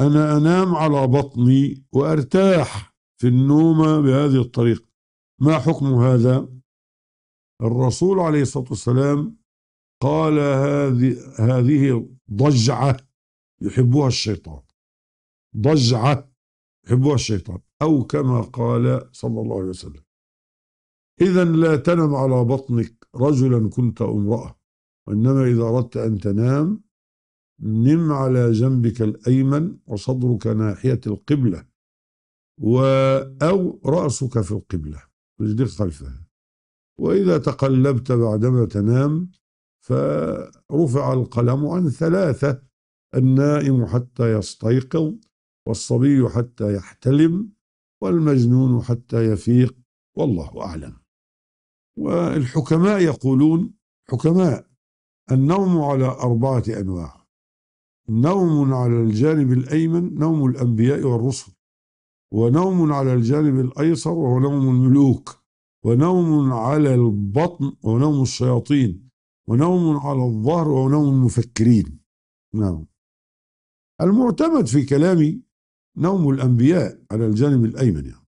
أنا أنام على بطني وأرتاح في النوم بهذه الطريقة ما حكم هذا؟ الرسول عليه الصلاة والسلام قال هذه هذه ضجعة يحبها الشيطان ضجعة يحبها الشيطان أو كما قال صلى الله عليه وسلم إذا لا تنم على بطنك رجلا كنت امرأة وإنما إذا أردت أن تنام نم على جنبك الأيمن وصدرك ناحية القبلة و أو رأسك في القبلة رجليك خلفها وإذا تقلبت بعدما تنام فرفع القلم عن ثلاثة النائم حتى يستيقظ والصبي حتى يحتلم والمجنون حتى يفيق والله أعلم والحكماء يقولون حكماء النوم على أربعة أنواع نوم على الجانب الأيمن نوم الأنبياء والرسل ونوم على الجانب الأيسر وهو نوم الملوك ونوم على البطن ونوم الشياطين ونوم على الظهر ونوم المفكرين نعم المعتمد في كلامي نوم الأنبياء على الجانب الأيمن يعني